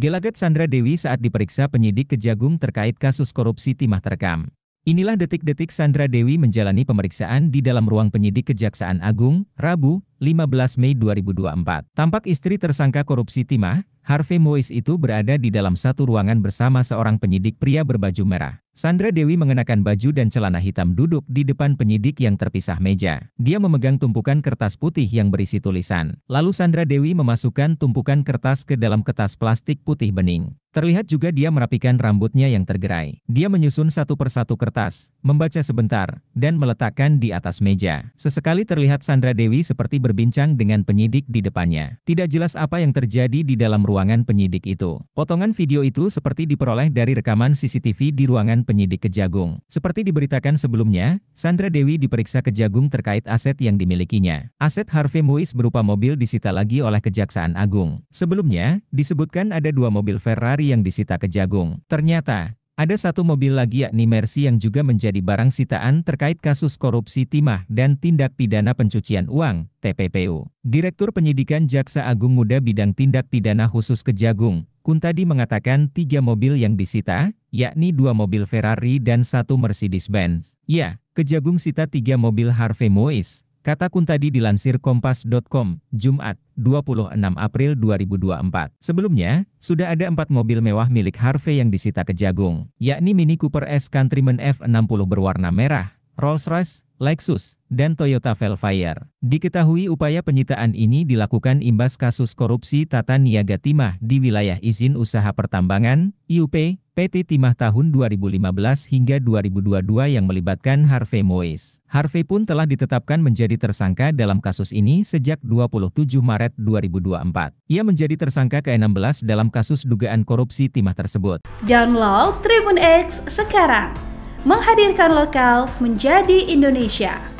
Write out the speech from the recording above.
Gelagat Sandra Dewi saat diperiksa penyidik Kejagung terkait kasus korupsi timah terekam. Inilah detik-detik Sandra Dewi menjalani pemeriksaan di dalam ruang penyidik Kejaksaan Agung, Rabu, 15 Mei 2024. Tampak istri tersangka korupsi timah, Harvey Mois itu berada di dalam satu ruangan bersama seorang penyidik pria berbaju merah. Sandra Dewi mengenakan baju dan celana hitam duduk di depan penyidik yang terpisah meja. Dia memegang tumpukan kertas putih yang berisi tulisan. Lalu Sandra Dewi memasukkan tumpukan kertas ke dalam kertas plastik putih bening. Terlihat juga dia merapikan rambutnya yang tergerai. Dia menyusun satu persatu kertas, membaca sebentar, dan meletakkan di atas meja. Sesekali terlihat Sandra Dewi seperti berbincang dengan penyidik di depannya. Tidak jelas apa yang terjadi di dalam ruangan ruangan penyidik itu. Potongan video itu seperti diperoleh dari rekaman CCTV di ruangan penyidik Kejagung. Seperti diberitakan sebelumnya, Sandra Dewi diperiksa Kejagung terkait aset yang dimilikinya. Aset Harvey Muis berupa mobil disita lagi oleh Kejaksaan Agung. Sebelumnya, disebutkan ada dua mobil Ferrari yang disita Kejagung. Ternyata, ada satu mobil lagi yakni Mercy yang juga menjadi barang sitaan terkait kasus korupsi timah dan tindak pidana pencucian uang, TPPU. Direktur Penyidikan Jaksa Agung Muda Bidang Tindak Pidana Khusus Kejagung, Kuntadi mengatakan tiga mobil yang disita, yakni dua mobil Ferrari dan satu Mercedes-Benz. Ya, Kejagung sita tiga mobil Harvey Mois, Kata Kuntadi dilansir Kompas.com, Jumat, 26 April 2024. Sebelumnya, sudah ada empat mobil mewah milik Harvey yang disita ke Jagung, yakni Mini Cooper S Countryman F60 berwarna merah, Rolls-Royce, Lexus, dan Toyota Velfire. Diketahui upaya penyitaan ini dilakukan imbas kasus korupsi tata niaga timah di wilayah izin usaha pertambangan, IUP, PT Timah tahun 2015 hingga 2022 yang melibatkan Harvey Mois. Harvey pun telah ditetapkan menjadi tersangka dalam kasus ini sejak 27 Maret 2024. Ia menjadi tersangka ke-16 dalam kasus dugaan korupsi Timah tersebut. Download Tribun X sekarang. Menghadirkan lokal menjadi Indonesia.